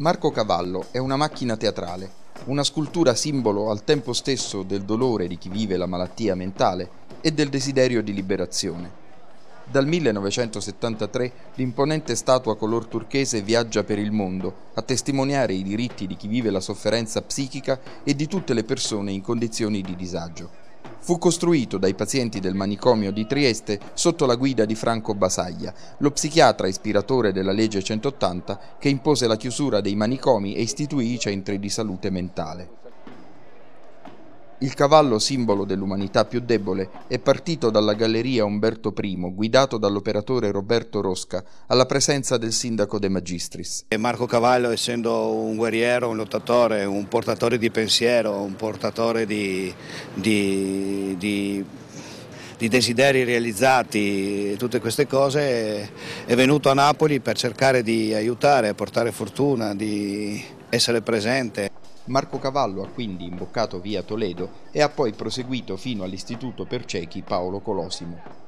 Marco Cavallo è una macchina teatrale, una scultura simbolo al tempo stesso del dolore di chi vive la malattia mentale e del desiderio di liberazione. Dal 1973 l'imponente statua color turchese viaggia per il mondo a testimoniare i diritti di chi vive la sofferenza psichica e di tutte le persone in condizioni di disagio. Fu costruito dai pazienti del manicomio di Trieste sotto la guida di Franco Basaglia, lo psichiatra ispiratore della legge 180 che impose la chiusura dei manicomi e istituì i centri di salute mentale. Il cavallo, simbolo dell'umanità più debole, è partito dalla galleria Umberto I, guidato dall'operatore Roberto Rosca, alla presenza del sindaco De Magistris. Marco Cavallo, essendo un guerriero, un lottatore, un portatore di pensiero, un portatore di, di, di di desideri realizzati, tutte queste cose, è venuto a Napoli per cercare di aiutare, portare fortuna, di essere presente. Marco Cavallo ha quindi imboccato via Toledo e ha poi proseguito fino all'Istituto per ciechi Paolo Colosimo.